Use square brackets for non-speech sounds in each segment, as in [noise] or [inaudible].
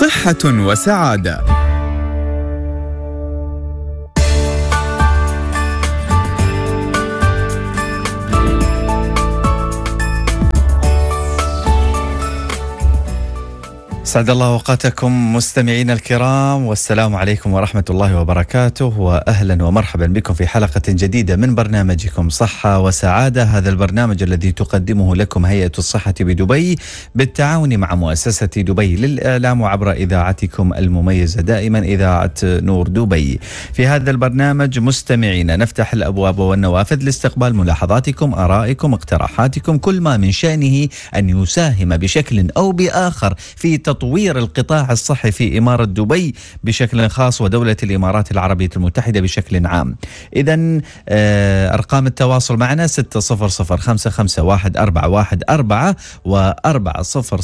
صحة وسعادة اسعد الله اوقاتكم مستمعينا الكرام والسلام عليكم ورحمه الله وبركاته واهلا ومرحبا بكم في حلقه جديده من برنامجكم صحه وسعاده هذا البرنامج الذي تقدمه لكم هيئه الصحه بدبي بالتعاون مع مؤسسه دبي للاعلام وعبر اذاعتكم المميزه دائما اذاعه نور دبي. في هذا البرنامج مستمعينا نفتح الابواب والنوافذ لاستقبال ملاحظاتكم ارائكم اقتراحاتكم كل ما من شانه ان يساهم بشكل او باخر في تطوير تطوير القطاع الصحي في إمارة دبي بشكل خاص ودولة الإمارات العربية المتحدة بشكل عام إذا آه، أرقام التواصل معنا 600 551 وأربعة و صفر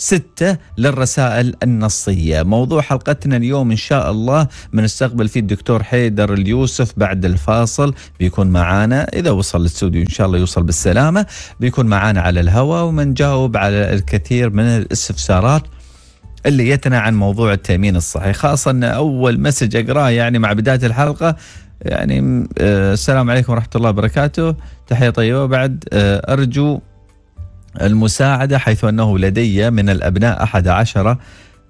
ستة للرسائل النصية موضوع حلقتنا اليوم إن شاء الله بنستقبل فيه الدكتور حيدر اليوسف بعد الفاصل بيكون معانا إذا وصل الاستوديو إن شاء الله يوصل بالسلامة بيكون معانا على الهواء ومنجاوب على الكثير من الاستفسارات اللي يتنا عن موضوع التامين الصحي خاصه ان اول مسج اقراه يعني مع بدايه الحلقه يعني آه، السلام عليكم ورحمه الله وبركاته تحيه طيبه بعد آه، ارجو المساعدة حيث أنه لدي من الأبناء أحد عشر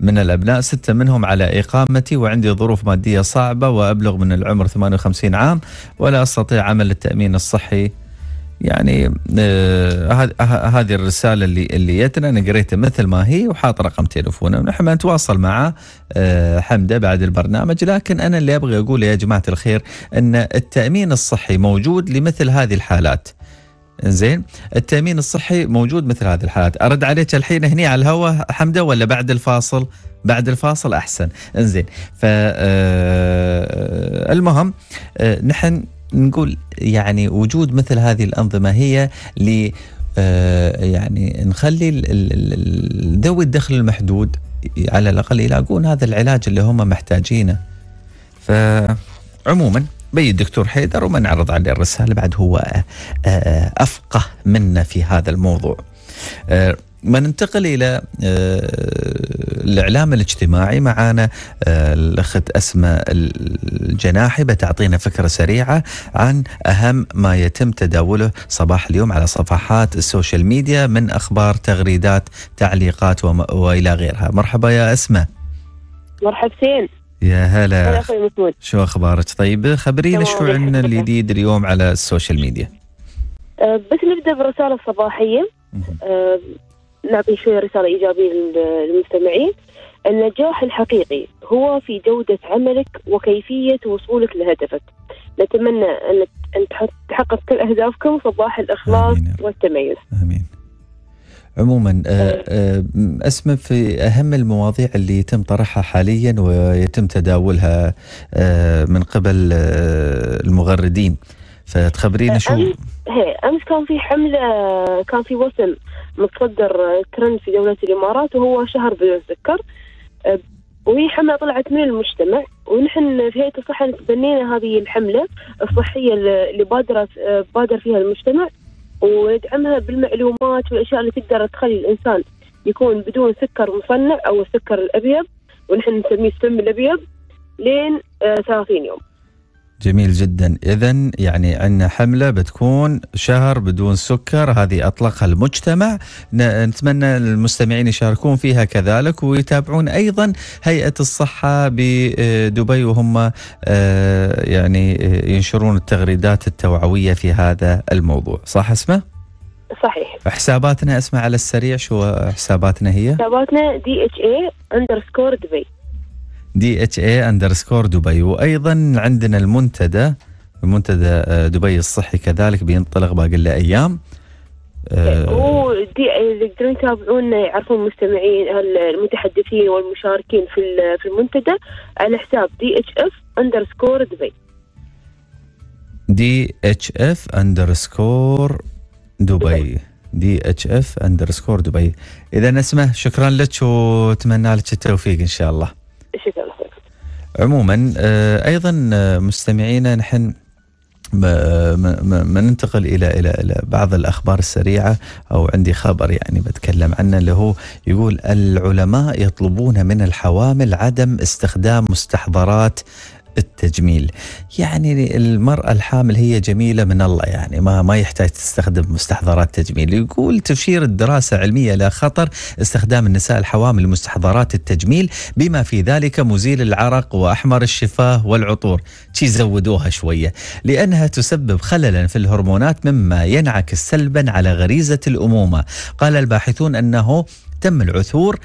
من الأبناء ستة منهم على إقامتي وعندي ظروف مادية صعبة وأبلغ من العمر 58 عام ولا أستطيع عمل التأمين الصحي يعني آه، هذه الرساله اللي اللي جتنا انا قريتها مثل ما هي وحاط رقم تليفونه ونحن نتواصل مع آه، حمده بعد البرنامج لكن انا اللي ابغى اقول يا جماعه الخير ان التامين الصحي موجود لمثل هذه الحالات زين التامين الصحي موجود مثل هذه الحالات ارد عليك الحين هني على الهواء حمده ولا بعد الفاصل بعد الفاصل احسن انزين ف آه، المهم آه، نحن نقول يعني وجود مثل هذه الانظمه هي ل آه، يعني نخلي ذوي الدخل المحدود على الاقل يلاقون هذا العلاج اللي هم محتاجينه فعموما بي الدكتور حيدر وما نعرض عليه الرسالة بعد هو آه، آه، أفقه منا في هذا الموضوع آه، ما ننتقل إلى الإعلام الاجتماعي معانا الأخت أسماء الجناحي بتعطينا فكرة سريعة عن أهم ما يتم تداوله صباح اليوم على صفحات السوشيال ميديا من أخبار تغريدات تعليقات وإلى غيرها مرحبا يا أسماء مرحبتين يا هلا هلا اخوي مسعود شو اخبارك طيب خبرينا شو عندنا الجديد اليوم على السوشيال ميديا أه، بس نبدا برساله صباحيه أه، نعطي شويه رساله ايجابيه للمستمعين النجاح الحقيقي هو في جودة عملك وكيفية وصولك لهدفك نتمنى أن تحقق كل أهدافكم صباح الإخلاص آمين والتميز آمين عموما آه، آه. آه، اسماء في اهم المواضيع اللي يتم طرحها حاليا ويتم تداولها من قبل المغردين فتخبرينا شو أمس, امس كان في حمله كان في وسم متصدر ترند في دوله الامارات وهو شهر بدون السكر وهي حملة طلعت من المجتمع ونحن في هيئة الصحة تبنينا هذه الحملة الصحية اللي بادرت بادر فيها المجتمع وندعمها بالمعلومات والاشياء اللي تقدر تخلي الانسان يكون بدون سكر مصنع او السكر الابيض ونحن نسميه السم الابيض لين 30 آه، يوم جميل جدا اذا يعني عندنا حمله بتكون شهر بدون سكر هذه اطلقها المجتمع نتمنى المستمعين يشاركون فيها كذلك ويتابعون ايضا هيئه الصحه بدبي وهم آه، يعني آه، ينشرون التغريدات التوعويه في هذا الموضوع صح اسمه صحيح حساباتنا اسمها على السريع شو حساباتنا هي حساباتنا دي اتش اي اندرسكور دبي دي اتش اي اندرسكور دبي وايضا عندنا المنتدى منتدى آه، دبي الصحي كذلك بينطلق باقي له ايام آه، ودي يقدرون يتابعونا يعرفون المستمعين المتحدثين والمشاركين في في المنتدى على حساب دي اتش اف اندرسكور دبي دي اتش اف اندرسكور دبي دي اتش اف اندرسكور دبي اذا اسمه شكرا لك واتمنى لك التوفيق ان شاء الله شكرا عموما آه، ايضا آه، مستمعينا نحن ما ننتقل الى الى الى بعض الاخبار السريعه او عندي خبر يعني بتكلم عنه اللي هو يقول العلماء يطلبون من الحوامل عدم استخدام مستحضرات التجميل يعني المرأة الحامل هي جميلة من الله يعني ما ما يحتاج تستخدم مستحضرات تجميل يقول تشير الدراسة العلمية إلى خطر استخدام النساء الحوامل لمستحضرات التجميل بما في ذلك مزيل العرق وأحمر الشفاه والعطور شي زودوها شوية لأنها تسبب خللا في الهرمونات مما ينعكس سلبا على غريزة الأمومة قال الباحثون أنه تم العثور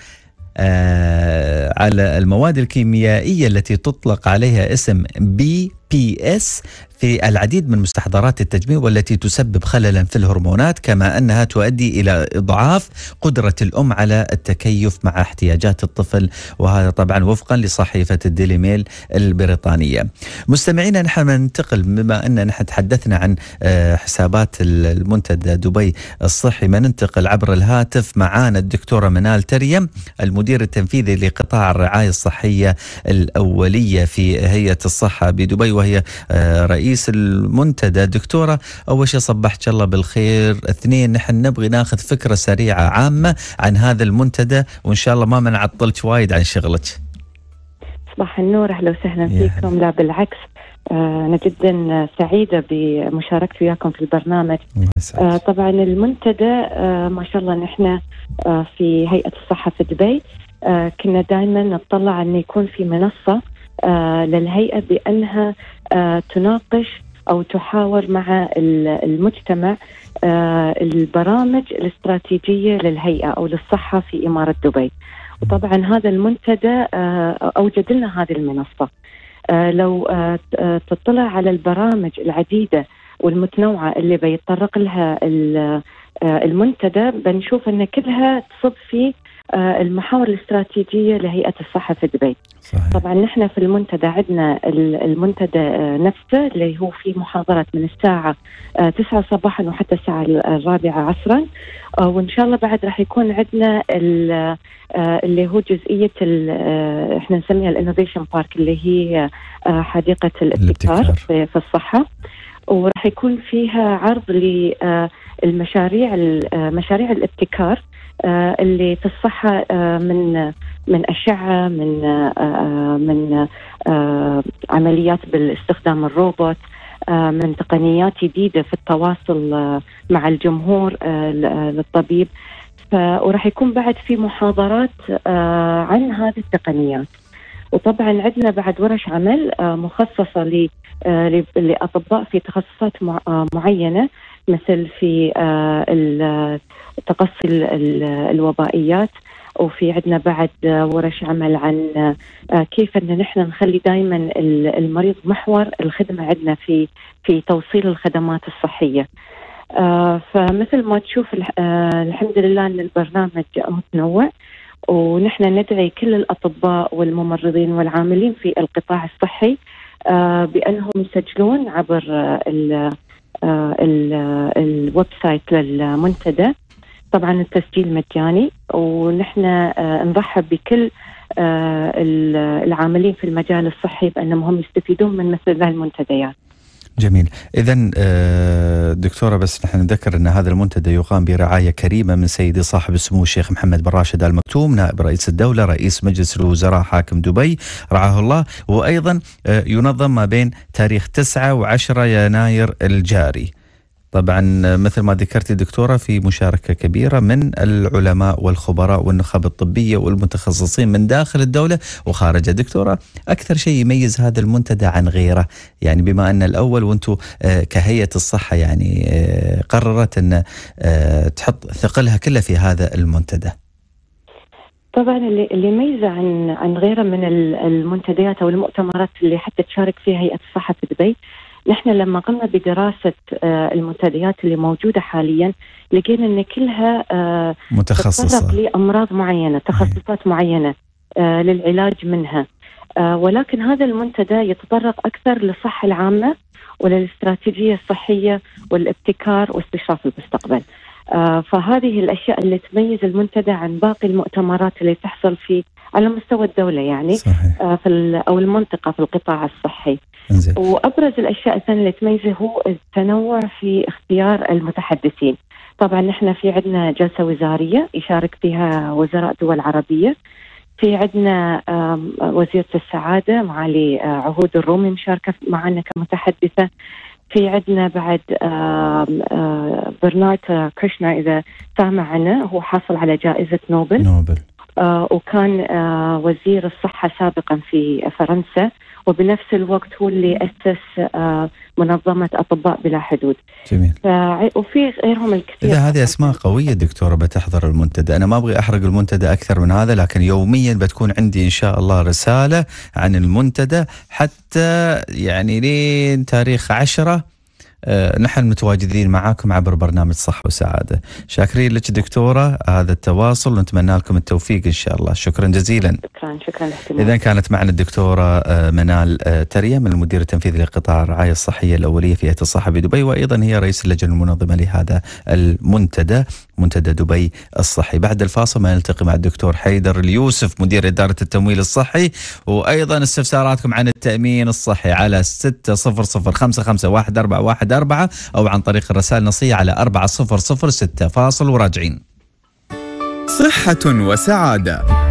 آه، على المواد الكيميائية التي تطلق عليها اسم بي بي اس في العديد من مستحضرات التجميل والتي تسبب خللا في الهرمونات كما انها تؤدي الى اضعاف قدره الام على التكيف مع احتياجات الطفل وهذا طبعا وفقا لصحيفه الديلي ميل البريطانيه. مستمعينا نحن ننتقل بما ان نحن تحدثنا عن آه، حسابات المنتدى دبي الصحي ما ننتقل عبر الهاتف معانا الدكتوره منال تريم المدير التنفيذي لقطاع الرعايه الصحيه الاوليه في هيئه الصحه بدبي وهي آه، رئيس المنتدى دكتورة أول شيء صبحت الله بالخير اثنين نحن نبغي ناخذ فكرة سريعة عامة عن هذا المنتدى وإن شاء الله ما منعطلت وايد عن شغلك صباح النور أهلا وسهلا فيكم لا بالعكس آه، أنا جدا سعيدة بمشاركتي وياكم في البرنامج آه طبعا المنتدى آه ما شاء الله نحن آه في هيئة الصحة في دبي آه، كنا دائما نطلع أن يكون في منصة آه، للهيئه بانها آه، تناقش او تحاور مع المجتمع آه، البرامج الاستراتيجيه للهيئه او للصحه في اماره دبي. وطبعا هذا المنتدى اوجد لنا هذه المنصه. لو تطلع على البرامج العديده والمتنوعه اللي بيتطرق لها المنتدى بنشوف ان كلها تصب في آه، المحاور الاستراتيجيه لهيئه الصحه في دبي. صحيح. طبعا نحن في المنتدى عندنا المنتدى آه، نفسه اللي هو في محاضرات من الساعه 9 آه، صباحا وحتى الساعه الرابعه عصرا وان شاء الله بعد راح يكون عندنا اللي هو جزئيه احنا نسميها الانوفيشن بارك اللي هي حديقه الابتكار, الابتكار. في الصحه وراح يكون فيها عرض للمشاريع مشاريع الابتكار آه، اللي في الصحة آه، من من أشعة من آه، من عمليات باستخدام الروبوت من تقنيات جديدة في التواصل مع الجمهور للطبيب وراح يكون بعد في محاضرات عن هذه التقنيات وطبعا عندنا بعد ورش عمل مخصصه لاطباء في تخصصات معينه مثل في آه، تقصي الوبائيات وفي عندنا بعد ورش عمل عن آه، كيف ان نحن نخلي دائما المريض محور الخدمه عندنا في في توصيل الخدمات الصحيه. آه، فمثل ما تشوف الحمد لله ان البرنامج متنوع ونحن ندعي كل الاطباء والممرضين والعاملين في القطاع الصحي بانهم يسجلون عبر آه، الويب سايت للمنتدى طبعا التسجيل مجاني ونحن آه، نرحب بكل آه، العاملين في المجال الصحي بانهم هم يستفيدون من مثل هذه المنتديات. جميل إذا آه، دكتورة بس نحن نذكر أن هذا المنتدى يقام برعاية كريمة من سيدي صاحب السمو الشيخ محمد بن راشد آل مكتوم نائب رئيس الدولة رئيس مجلس الوزراء حاكم دبي رعاه الله وأيضا آه، ينظم ما بين تاريخ 9 و10 يناير الجاري طبعا مثل ما ذكرت دكتورة في مشاركة كبيرة من العلماء والخبراء والنخب الطبية والمتخصصين من داخل الدولة وخارجها دكتورة أكثر شيء يميز هذا المنتدى عن غيره يعني بما أن الأول وأنتم آه، كهيئة الصحة يعني آه، قررت أن آه، تحط ثقلها كله في هذا المنتدى طبعا اللي يميزه عن عن غيره من المنتديات او المؤتمرات اللي حتى تشارك فيها هيئه الصحه في دبي نحن لما قمنا بدراسه آه، المنتديات اللي موجوده حاليا لقينا ان كلها آه، متخصصه لامراض معينه تخصصات معينه آه، للعلاج منها ولكن هذا المنتدى يتطرق اكثر للصحه العامه وللاستراتيجيه الصحيه والابتكار واستشراف المستقبل. فهذه الاشياء اللي تميز المنتدى عن باقي المؤتمرات اللي تحصل في على مستوى الدوله يعني صحيح. آه، في او المنطقه في القطاع الصحي انزل. وابرز الاشياء الثانيه اللي تميزه هو التنوع في اختيار المتحدثين طبعا نحن في عندنا جلسه وزاريه يشارك فيها وزراء دول عربيه في عندنا وزيرة السعادة معالي آه، عهود الرومي مشاركة معنا كمتحدثة في عندنا بعد آه، برنارد كريشنا إذا سامعنا هو حصل على جائزة نوبل نوبل آه، وكان آه، وزير الصحة سابقا في فرنسا وبنفس الوقت هو اللي أسس آه، منظمة أطباء بلا حدود جميل وفي غيرهم الكثير إذا هذه أسماء قوية دكتورة بتحضر المنتدى أنا ما أبغي أحرق المنتدى أكثر من هذا لكن يوميا بتكون عندي إن شاء الله رسالة عن المنتدى حتى يعني لين تاريخ عشرة آه، نحن متواجدين معاكم عبر برنامج صحة وسعادة شاكرين لك دكتورة هذا التواصل ونتمنى لكم التوفيق إن شاء الله شكرا جزيلا شكرا شكرا إذا كانت معنا الدكتورة آه، منال آه، تريا من المدير التنفيذي لقطاع الرعاية الصحية الأولية في هيئة الصحة بدبي وأيضا هي رئيس اللجنة المنظمة لهذا المنتدى منتدى دبي الصحي بعد الفاصل ما نلتقي مع الدكتور حيدر اليوسف مدير إدارة التمويل الصحي وأيضا استفساراتكم عن التأمين الصحي على ستة صفر صفر خمسة خمسة واحد واحد أربعة أربعة أو عن طريق الرسائل النصية على أربعة صفر صفر ستة فاصل وراجعين صحة وسعادة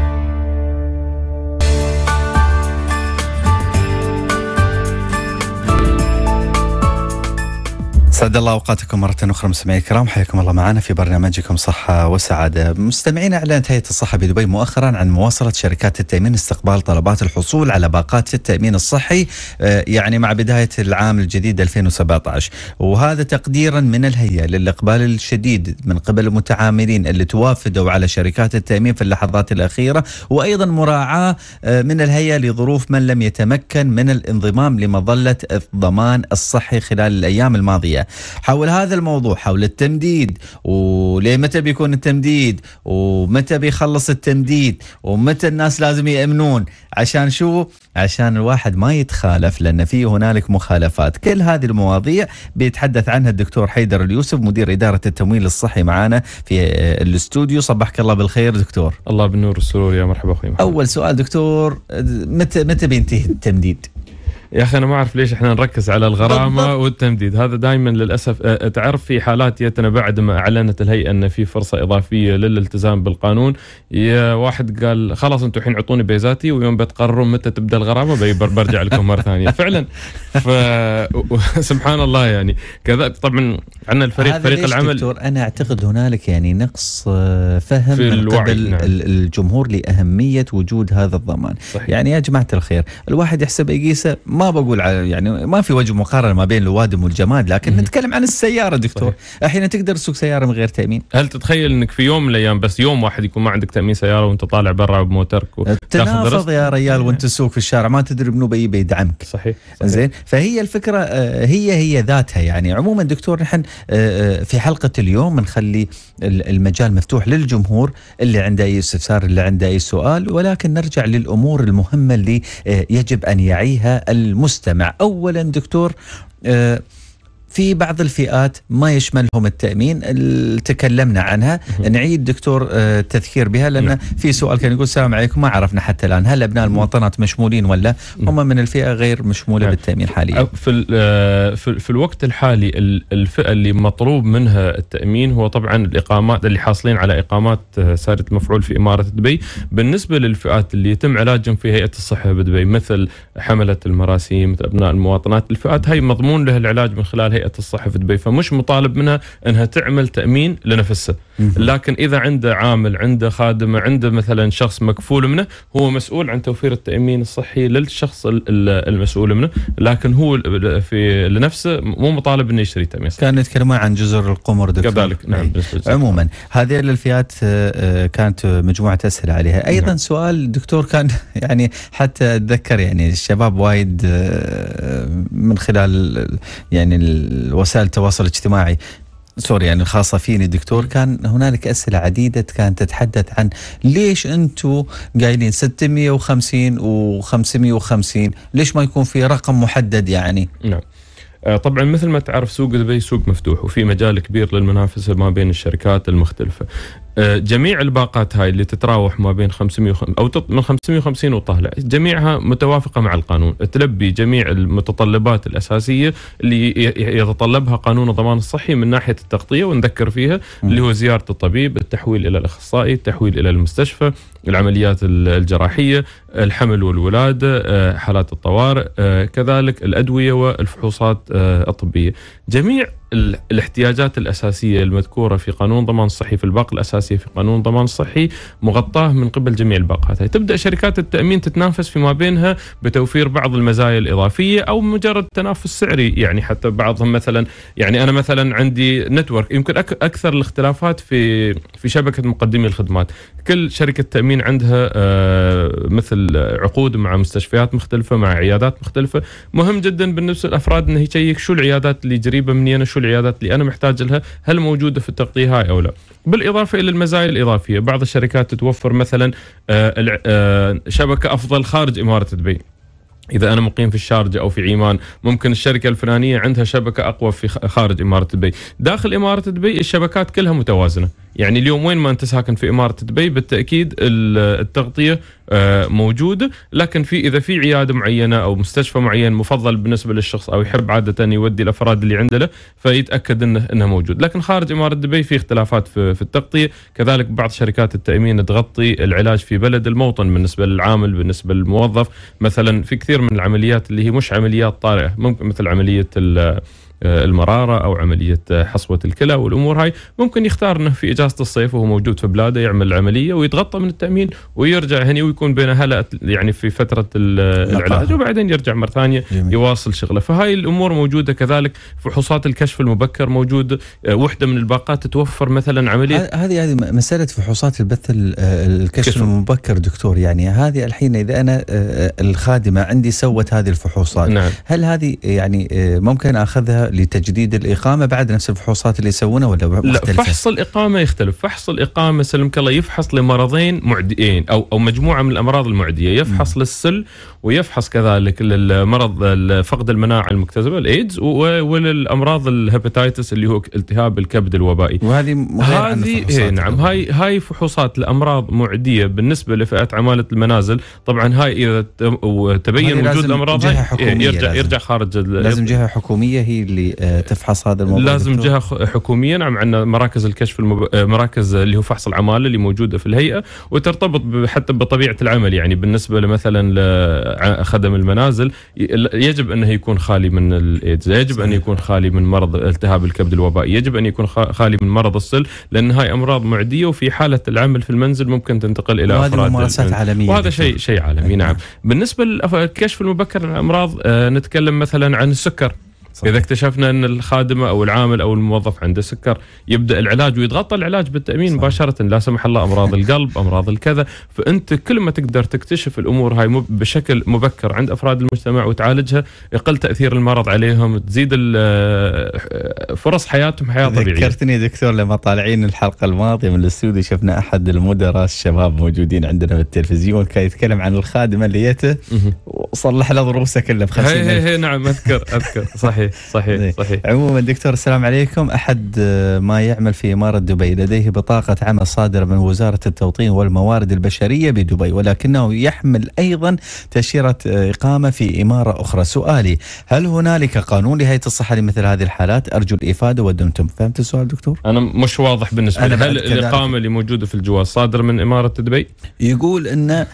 اسعد الله اوقاتكم مره اخرى مستمعي الكرام حياكم الله معنا في برنامجكم صحه وسعاده مستمعينا اعلنت هيئه الصحه بدبي مؤخرا عن مواصله شركات التامين استقبال طلبات الحصول على باقات التامين الصحي آه، يعني مع بدايه العام الجديد 2017 وهذا تقديرا من الهيئه للاقبال الشديد من قبل المتعاملين اللي توافدوا على شركات التامين في اللحظات الاخيره وايضا مراعاه آه، من الهيئه لظروف من لم يتمكن من الانضمام لمظله الضمان الصحي خلال الايام الماضيه حول هذا الموضوع حول التمديد وليه متى بيكون التمديد ومتى بيخلص التمديد ومتى الناس لازم يأمنون عشان شو عشان الواحد ما يتخالف لأن في هنالك مخالفات كل هذه المواضيع بيتحدث عنها الدكتور حيدر اليوسف مدير إدارة التمويل الصحي معانا في الاستوديو صبحك الله بالخير دكتور الله بالنور والسرور يا مرحبا أخوي محمد. أول سؤال دكتور متى متى بينتهي التمديد يا اخي انا ما اعرف ليش احنا نركز على الغرامه والتمديد هذا دائما للاسف آه، تعرف في حالات يتنا بعد ما اعلنت الهيئه ان في فرصه اضافيه للالتزام بالقانون يا واحد قال خلاص انتم الحين اعطوني بيزاتي ويوم بتقررون متى تبدا الغرامه برجع لكم مره ثانيه [laughs] فعلا ف [laughs] سبحان الله يعني كذا طبعا عندنا الفريق فريق العمل دكتور انا اعتقد هنالك يعني نقص آه، فهم في من قبل نعم. الجمهور لاهميه وجود هذا الضمان صحيح. يعني يا جماعه الخير الواحد يحسب يقيسه ما ما بقول يعني ما في وجه مقارنه ما بين الوادم والجماد لكن نتكلم عن السياره دكتور الحين تقدر تسوق سياره من غير تامين هل تتخيل انك في يوم من الايام بس يوم واحد يكون ما عندك تامين سياره وانت طالع برا بموترك و... تنافض يا ريال وانت تسوق في الشارع ما تدري منو بي بيدعمك صحيح, صحيح. زين فهي الفكره آه، هي هي ذاتها يعني عموما دكتور نحن آه، آه، في حلقه اليوم نخلي المجال مفتوح للجمهور اللي عنده اي استفسار اللي عنده اي سؤال ولكن نرجع للامور المهمه اللي يجب ان يعيها المستمع اولا دكتور آه، في بعض الفئات ما يشملهم التامين تكلمنا عنها نعيد دكتور آه، التذكير بها لان نعم. في سؤال كان يقول السلام عليكم ما عرفنا حتى الان هل ابناء المواطنات مشمولين ولا هم من الفئه غير مشموله نعم. بالتامين حاليا في آه، في الوقت الحالي الفئه اللي مطلوب منها التامين هو طبعا الاقامات اللي حاصلين على اقامات آه، ساره المفعول في اماره دبي بالنسبه للفئات اللي يتم علاجهم في هيئه الصحه بدبي مثل حمله المراسيم مثل ابناء المواطنات الفئات هاي مضمون لها العلاج من خلال هيئه هيئه الصحه في دبي فمش مطالب منها انها تعمل تامين لنفسها لكن اذا عنده عامل عنده خادمه عنده مثلا شخص مكفول منه هو مسؤول عن توفير التامين الصحي للشخص المسؤول منه لكن هو في لنفسه مو مطالب انه يشتري تامين صحي. كان يتكلمون عن جزر القمر دكتور كذلك نعم إيه. عموما هذه الفئات آه، آه، كانت مجموعه اسئله عليها نعم. ايضا نعم. سؤال دكتور كان [laughs] يعني حتى اتذكر يعني الشباب وايد آه، من خلال يعني وسائل التواصل الاجتماعي سوري يعني الخاصة فيني دكتور كان هنالك أسئلة عديدة كانت تتحدث عن ليش أنتم قايلين 650 و 550 ليش ما يكون في رقم محدد يعني نعم آه، طبعا مثل ما تعرف سوق دبي سوق مفتوح وفي مجال كبير للمنافسه ما بين الشركات المختلفه. جميع الباقات هاي اللي تتراوح ما بين 500 او من 550 وطالع جميعها متوافقه مع القانون تلبي جميع المتطلبات الاساسيه اللي يتطلبها قانون الضمان الصحي من ناحيه التغطيه ونذكر فيها اللي هو زياره الطبيب التحويل الى الاخصائي التحويل الى المستشفى العمليات الجراحيه الحمل والولاده آه، حالات الطوارئ آه، كذلك الادويه والفحوصات آه، الطبيه جميع الاحتياجات الاساسيه المذكوره في قانون ضمان الصحي في الباقه الاساسيه في قانون ضمان الصحي مغطاه من قبل جميع الباقات، تبدا شركات التامين تتنافس فيما بينها بتوفير بعض المزايا الاضافيه او مجرد تنافس سعري يعني حتى بعضهم مثلا يعني انا مثلا عندي نتورك يمكن اكثر الاختلافات في في شبكه مقدمي الخدمات، كل شركة تأمين عندها آه، مثل عقود مع مستشفيات مختلفة مع عيادات مختلفة مهم جدا بالنسبة للأفراد أنه يشيك شو العيادات اللي قريبة مني أنا شو العيادات اللي أنا محتاج لها هل موجودة في التغطية هاي أو لا بالإضافة إلى المزايا الإضافية بعض الشركات تتوفر مثلا آه، آه، شبكة أفضل خارج إمارة دبي اذا انا مقيم في الشارجه او في عمان ممكن الشركه الفلانيه عندها شبكه اقوى في خارج اماره دبي داخل اماره دبي الشبكات كلها متوازنه يعني اليوم وين ما انت ساكن في اماره دبي بالتاكيد التغطيه آه، موجوده لكن في اذا في عياده معينه او مستشفى معين مفضل بالنسبه للشخص او يحب عاده يودي الافراد اللي عنده له فيتاكد انه انه موجود لكن خارج اماره دبي في اختلافات في, في التغطيه كذلك بعض شركات التامين تغطي العلاج في بلد الموطن بالنسبه للعامل بالنسبه للموظف مثلا في كثير كثير من العمليات اللي هي مش عمليات طارئه ممكن مثل عمليه آه، المراره او عمليه آه، حصوه الكلى والامور هاي ممكن يختار انه في اجازه الصيف وهو موجود في بلاده يعمل العمليه ويتغطى من التامين ويرجع هني ويكون بين هلا يعني في فتره العلاج وبعدين يرجع مره ثانيه يواصل شغله فهاي الامور موجوده كذلك فحوصات الكشف المبكر موجود آه، وحده من الباقات تتوفر مثلا عمليه هذه هذه مساله فحوصات البث الكشف المبكر دكتور يعني هذه الحين اذا انا الخادمه عندي سوت هذه الفحوصات نعم. هل هذه يعني ممكن اخذها لتجديد الاقامه بعد نفس الفحوصات اللي يسوونها ولا مختلفه؟ لا فحص الاقامه يختلف، فحص الاقامه سلمك الله يفحص لمرضين معديين او او مجموعه من الامراض المعديه، يفحص م. للسل ويفحص كذلك للمرض فقد المناعه المكتسبه الايدز وللامراض الهباتيتس اللي هو التهاب الكبد الوبائي. وهذه هذه نعم هاي هاي فحوصات لامراض معديه بالنسبه لفئه عماله المنازل، طبعا هاي اذا تبين وجود الامراض إيه، يرجع لازم يرجع خارج لازم جهه حكوميه هي اللي آه، تفحص هذا الموضوع لازم جهه حكوميا نعم عندنا مراكز الكشف المب... آه، مراكز اللي هو فحص العماله اللي موجوده في الهيئه وترتبط حتى بطبيعه العمل يعني بالنسبه لمثلا خدم المنازل يجب انه يكون خالي من الايدز يجب ان يكون خالي من مرض التهاب الكبد الوبائي يجب ان يكون خالي من مرض السل لان هاي امراض معديه وفي حاله العمل في المنزل ممكن تنتقل الى افراد وهذه ممارسات عالميه وهذا شيء شيء عالمي أيوة. نعم بالنسبه للكشف المبكر للامراض آه، نتكلم مثلا عن السكر صحيح. اذا اكتشفنا ان الخادمه او العامل او الموظف عنده سكر يبدا العلاج ويتغطى العلاج بالتامين صحيح. مباشره لا سمح الله امراض [laughs] القلب امراض الكذا فانت كل ما تقدر تكتشف الامور هاي بشكل مبكر عند افراد المجتمع وتعالجها يقل تاثير المرض عليهم تزيد آه، فرص حياتهم حياه طبيعيه ذكرتني دكتور لما طالعين الحلقه الماضيه من الاستوديو شفنا احد المدراء الشباب موجودين عندنا بالتلفزيون كان يتكلم عن الخادمه اللي جته صلح له ضروسه كلها ب 50 هي هي, نعم اذكر اذكر صحيح صحيح صحيح عموما دكتور السلام عليكم احد آه، ما يعمل في اماره دبي لديه بطاقه عمل صادره من وزاره التوطين والموارد البشريه بدبي ولكنه يحمل ايضا تاشيره آه، اقامه في اماره اخرى سؤالي هل هنالك قانون لهيئه الصحه لمثل هذه الحالات ارجو الافاده ودمتم فهمت السؤال دكتور انا مش واضح بالنسبه لي هل الاقامه اللي موجوده في الجواز صادره من اماره دبي يقول انه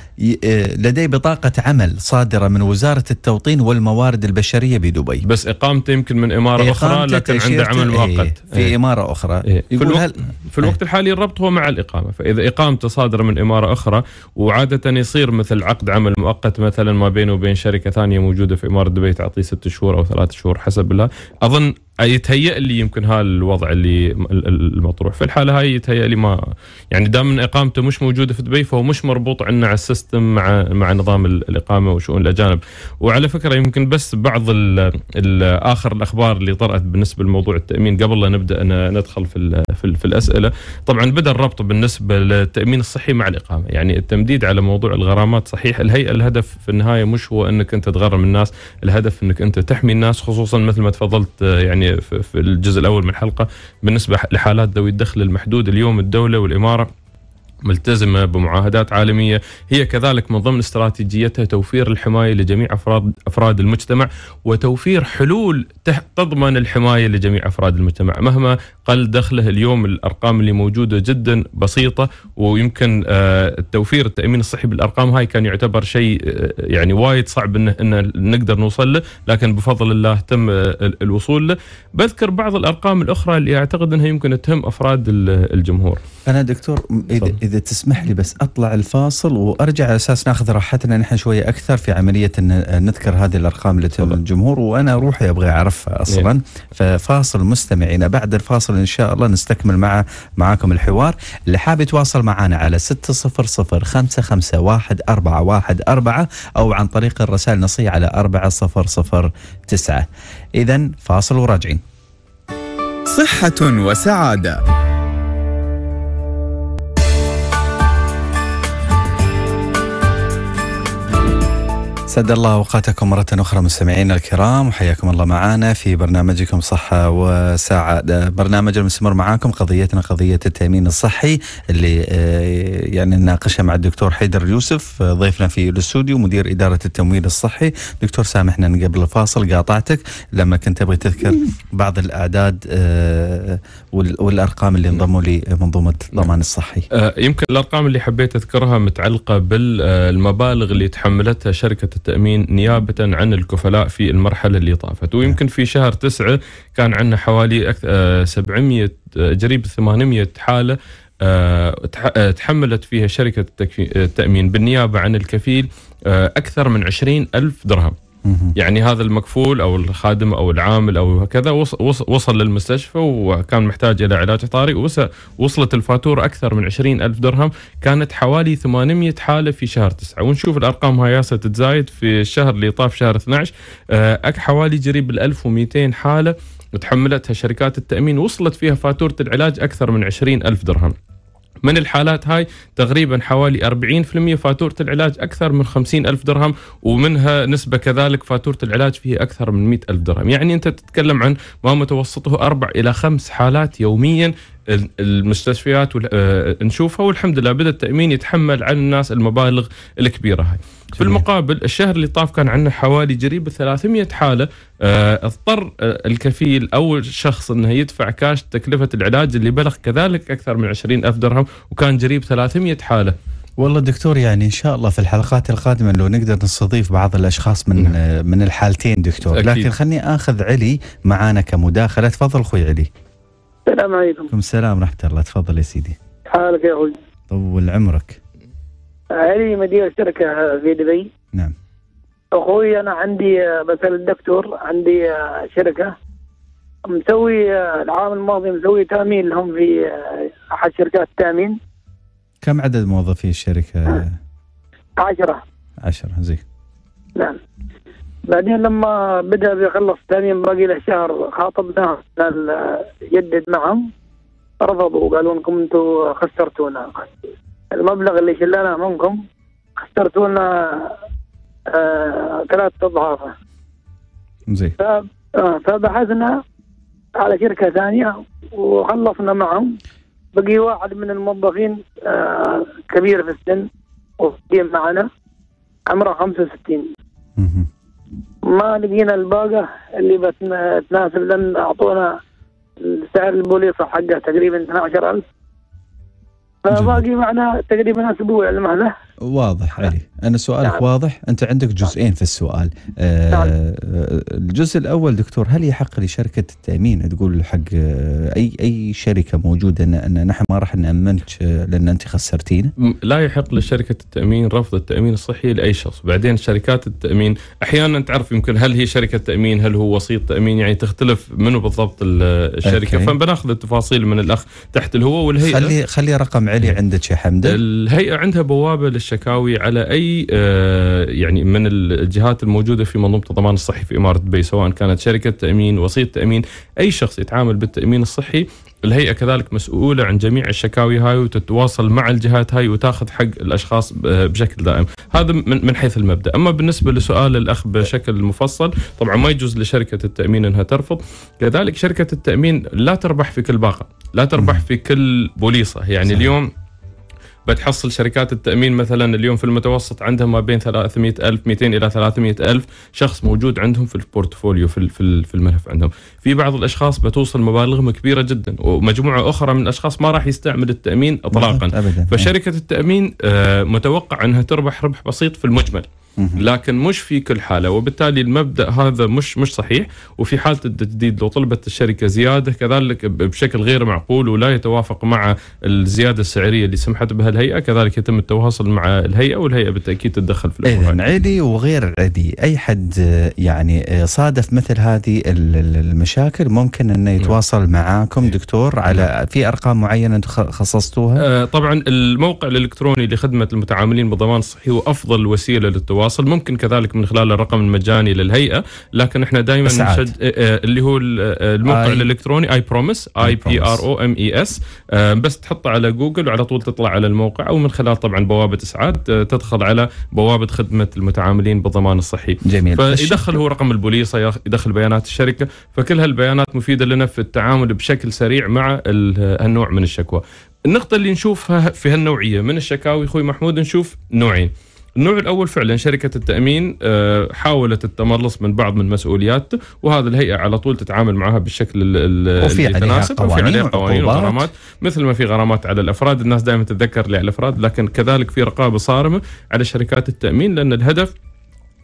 آه، لديه بطاقه عمل صادره من وزارة التوطين والموارد البشرية بدبي بس إقامته يمكن من إمارة أخرى لكن عنده عمل إيه، مؤقت ايه في ايه إمارة أخرى ايه في, الوقت هل... في الوقت إيه. الحالي الربط هو مع الإقامة فإذا إقامته صادرة من إمارة أخرى وعادة يصير مثل عقد عمل مؤقت مثلا ما بينه وبين شركة ثانية موجودة في إمارة دبي تعطيه ست شهور أو ثلاث شهور حسب الله أظن آه، يتهيأ لي يمكن هالوضع اللي المطروح في الحاله هاي يتهيأ لي ما يعني دام من اقامته مش موجوده في دبي فهو مش مربوط عندنا على السيستم مع مع نظام الاقامه وشؤون الاجانب وعلى فكره يمكن بس بعض ال الـ اخر الاخبار اللي طرات بالنسبه لموضوع التامين قبل لا نبدا ندخل في الـ في, الـ في الاسئله طبعا بدا الربط بالنسبه للتامين الصحي مع الاقامه يعني التمديد على موضوع الغرامات صحيح الهيئه الهدف في النهايه مش هو انك انت تغرم الناس الهدف انك انت تحمي الناس خصوصا مثل ما تفضلت آه، يعني في, الجزء الاول من الحلقه بالنسبه لحالات ذوي الدخل المحدود اليوم الدوله والاماره ملتزمة بمعاهدات عالمية هي كذلك من ضمن استراتيجيتها توفير الحماية لجميع أفراد أفراد المجتمع وتوفير حلول تضمن الحماية لجميع أفراد المجتمع مهما قل دخله اليوم الارقام اللي موجوده جدا بسيطه ويمكن آه، توفير التامين الصحي بالارقام هاي كان يعتبر شيء آه، يعني وايد صعب انه إن نقدر نوصل له لكن بفضل الله تم آه، الوصول له بذكر بعض الارقام الاخرى اللي اعتقد انها يمكن تهم افراد الجمهور انا دكتور اذا, إذا تسمح لي بس اطلع الفاصل وارجع على اساس ناخذ راحتنا نحن شويه اكثر في عمليه ان نذكر هذه الارقام للجمهور وانا روحي ابغى اعرفها اصلا إيه. ففاصل مستمعينا بعد الفاصل ان شاء الله نستكمل مع معاكم الحوار اللي حاب يتواصل معنا على 600551414 او عن طريق الرسائل النصيه على 4009 اذا فاصل وراجعين صحه وسعاده سعد الله اوقاتكم مرة اخرى مستمعينا الكرام وحياكم الله معنا في برنامجكم صحة وساعة، برنامج المستمر معاكم قضيتنا قضية التأمين الصحي اللي آه، يعني نناقشها مع الدكتور حيدر يوسف آه، ضيفنا في الاستوديو مدير إدارة التمويل الصحي، دكتور سامحنا قبل الفاصل قاطعتك لما كنت ابغي تذكر بعض الأعداد آه، والأرقام اللي انضموا لمنظومة الضمان الصحي. يمكن الأرقام اللي حبيت أذكرها متعلقة بالمبالغ اللي تحملتها شركة التأمين نيابة عن الكفلاء في المرحلة اللي طافت ويمكن في شهر تسعة كان عندنا حوالي 700 آه، آه، قريب 800 حالة آه، تحملت فيها شركة التأمين بالنيابة عن الكفيل أكثر من 20 ألف درهم يعني هذا المكفول او الخادم او العامل او هكذا وصل للمستشفى وكان محتاج الى علاج طارئ وصلت الفاتوره اكثر من 20 الف درهم كانت حوالي 800 حاله في شهر 9 ونشوف الارقام هاي تتزايد في الشهر اللي طاف شهر 12 آه، حوالي قريب ال 1200 حاله تحملتها شركات التامين وصلت فيها فاتوره العلاج اكثر من 20 الف درهم من الحالات هاي تقريبا حوالي 40% فاتورة العلاج أكثر من 50 ألف درهم ومنها نسبة كذلك فاتورة العلاج فيه أكثر من 100 ألف درهم يعني أنت تتكلم عن ما متوسطه أربع إلى خمس حالات يوميا المستشفيات آه، نشوفها والحمد لله بدا التامين يتحمل عن الناس المبالغ الكبيره هاي. في المقابل الشهر اللي طاف كان عندنا حوالي جريب 300 حاله آه، اضطر آه، الكفيل او الشخص انه يدفع كاش تكلفه العلاج اللي بلغ كذلك اكثر من 20000 درهم وكان جريب 300 حاله والله دكتور يعني ان شاء الله في الحلقات القادمه لو نقدر نستضيف بعض الاشخاص من نعم. من الحالتين دكتور أكيد. لكن خلني اخذ علي معانا كمداخله تفضل اخوي علي السلام عليكم السلام ورحمه الله تفضل يا سيدي حالك يا اخوي طول عمرك هذه مدير شركة في دبي نعم أخوي أنا عندي آه، مثلا دكتور عندي آه، شركة مسوي آه، العام الماضي مسوي تأمين لهم في أحد شركات التأمين كم عدد موظفي الشركة؟ [clears throat] عشرة عشرة زين نعم بعدين لما بدا بيخلص تامين باقي له شهر خاطبناه يجدد معهم رفضوا قالوا انكم انتم خسرتونا المبلغ اللي شلناه منكم خسرتوا لنا آه، ثلاث اضعافه. زين. آه، فبحثنا على شركه ثانيه وخلصنا معهم بقي واحد من الموظفين آه، كبير في السن وقيم معنا عمره 65 ما لقينا الباقة اللي بتناسب لأن أعطونا سعر البوليصة حقه تقريبا 12000 باقي معنا تقريبا اسبوع المهله واضح نعم. علي أنا سؤالك نعم. واضح أنت عندك نعم. جزئين في السؤال آه، نعم. الجزء الأول دكتور هل يحق لشركة التأمين تقول حق آه، أي أي شركة موجودة أن نحن ما راح نأمنك آه، لأن أنت خسرتينا لا يحق لشركة التأمين رفض التأمين الصحي لأي شخص بعدين شركات التأمين أحيانا تعرف يمكن هل هي شركة تأمين هل هو وسيط تأمين يعني تختلف منو بالضبط الشركة أوكي. فبناخذ التفاصيل من الأخ تحت الهو والهيئة خلي خلي رقم علي نعم. عندك يا حمد الهيئة عندها بوابة للشركة الشكاوي على اي آه، يعني من الجهات الموجوده في منظومه الضمان الصحي في اماره دبي سواء كانت شركه تامين وسيط تامين اي شخص يتعامل بالتامين الصحي الهيئه كذلك مسؤوله عن جميع الشكاوي هاي وتتواصل مع الجهات هاي وتاخذ حق الاشخاص بشكل دائم، هذا من حيث المبدا، اما بالنسبه لسؤال الاخ بشكل مفصل، طبعا ما يجوز لشركه التامين انها ترفض، كذلك شركه التامين لا تربح في كل باقه، لا تربح في كل بوليصه، يعني اليوم بتحصل شركات التامين مثلا اليوم في المتوسط عندها ما بين 300 الف 200 الى 300 الف شخص موجود عندهم في البورتفوليو في في الملف عندهم في بعض الاشخاص بتوصل مبالغهم كبيره جدا ومجموعه اخرى من الاشخاص ما راح يستعمل التامين اطلاقا فشركه التامين آه، متوقع انها تربح ربح بسيط في المجمل لكن مش في كل حاله وبالتالي المبدا هذا مش مش صحيح وفي حاله التجديد لو طلبت الشركه زياده كذلك بشكل غير معقول ولا يتوافق مع الزياده السعريه اللي سمحت بها الهيئه كذلك يتم التواصل مع الهيئه والهيئه بالتاكيد تتدخل في الامور عادي وغير عادي اي حد يعني صادف مثل هذه المشاكل ممكن انه نعم. يتواصل معاكم إيه. دكتور على نعم. في ارقام معينه خصصتوها آه، طبعا الموقع الالكتروني لخدمه المتعاملين بالضمان الصحي هو افضل وسيله للتواصل التواصل ممكن كذلك من خلال الرقم المجاني للهيئه لكن احنا دائما نشد آه، آه، اللي هو آه، الموقع I... الالكتروني اي بروميس اي بي ار او ام اي اس بس تحطه على جوجل وعلى طول تطلع على الموقع او من خلال طبعا بوابه اسعاد تدخل على بوابه خدمه المتعاملين بالضمان الصحي جميل فيدخل هو رقم البوليصه يدخل بيانات الشركه فكل هالبيانات مفيده لنا في التعامل بشكل سريع مع هالنوع من الشكوى النقطة اللي نشوفها في هالنوعية من الشكاوي اخوي محمود نشوف نوعين النوع الأول فعلا شركة التأمين آه، حاولت التملص من بعض من مسؤولياته وهذا الهيئة على طول تتعامل معها بالشكل المناسب المتناسب وفي عليها قوانين وغرامات مثل ما في غرامات على الأفراد الناس دائما تتذكر على الأفراد لكن كذلك في رقابة صارمة على شركات التأمين لأن الهدف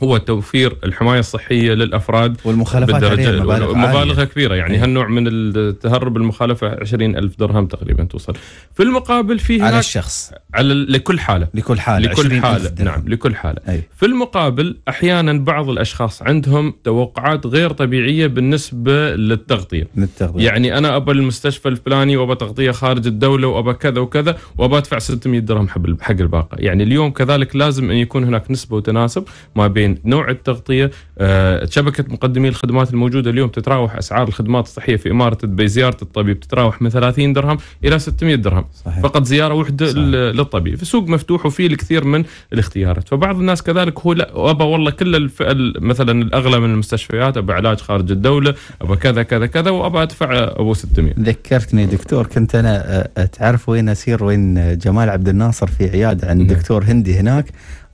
هو توفير الحمايه الصحيه للافراد والمخالفات بالدرجه مبالغ, كبيره يعني إيه. هالنوع من التهرب المخالفه 20 ألف درهم تقريبا توصل في المقابل فيه على الشخص على لكل حاله لكل حاله لكل حاله نعم لكل حاله أي. في المقابل احيانا بعض الاشخاص عندهم توقعات غير طبيعيه بالنسبه للتغطيه للتغطيه يعني انا ابى المستشفى الفلاني وابى تغطيه خارج الدوله وابى كذا وكذا وابى ادفع 600 درهم حق الباقه يعني اليوم كذلك لازم ان يكون هناك نسبه وتناسب ما بين بين نوع التغطيه آه، شبكه مقدمي الخدمات الموجوده اليوم تتراوح اسعار الخدمات الصحيه في اماره دبي زياره الطبيب تتراوح من 30 درهم الى 600 درهم صحيح. فقط زياره وحدة للطبيب فسوق مفتوح وفيه الكثير من الاختيارات فبعض الناس كذلك هو لا ابى والله كل الفئة مثلا الاغلى من المستشفيات ابى علاج خارج الدوله ابى كذا كذا كذا وابى ادفع ابو 600 ذكرتني دكتور كنت انا تعرف وين اسير وين جمال عبد الناصر في عياده عند دكتور هندي هناك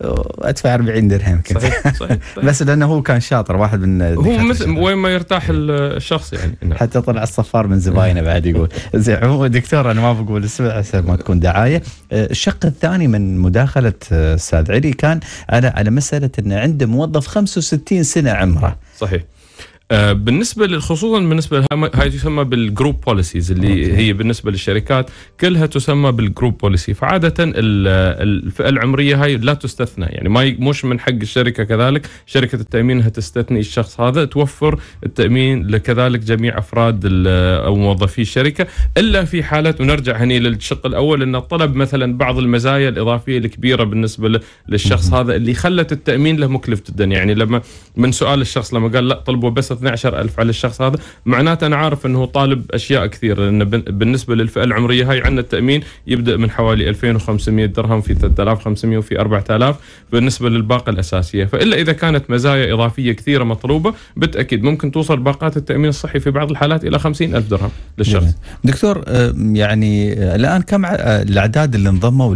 وادفع 40 درهم كنت صحيح صحيح, صحيح. [laughs] بس لانه هو كان شاطر واحد من هو مثل وين ما يرتاح الشخص يعني نعم. حتى طلع الصفار من زباينه بعد يقول زين دكتور انا ما بقول اسمع عشان ما تكون دعايه آه، الشق الثاني من مداخله آه، استاذ علي كان على على مساله انه عنده موظف 65 سنه عمره صحيح آه، بالنسبه خصوصا بالنسبه هاي تسمى بالجروب بوليسيز اللي هي بالنسبه للشركات كلها تسمى بالجروب بوليسي فعاده الفئه العمريه هاي لا تستثنى يعني ما مش من حق الشركه كذلك شركه التامين انها تستثني الشخص هذا توفر التامين لكذلك جميع افراد او موظفي الشركه الا في حالات ونرجع هني للشق الاول انه طلب مثلا بعض المزايا الاضافيه الكبيره بالنسبه للشخص هذا اللي خلت التامين له مكلف جدا يعني لما من سؤال الشخص لما قال لا طلبوا بس 12000 على الشخص هذا معناته انا عارف انه طالب اشياء كثير لان بالنسبه للفئه العمريه هاي عندنا التامين يبدا من حوالي 2500 درهم في 3500 وفي 4000 بالنسبه للباقه الاساسيه فالا اذا كانت مزايا اضافيه كثيره مطلوبه بالتاكيد ممكن توصل باقات التامين الصحي في بعض الحالات الى 50000 درهم للشخص جميل. دكتور آه، يعني آه، الان كم آه، الاعداد اللي انضموا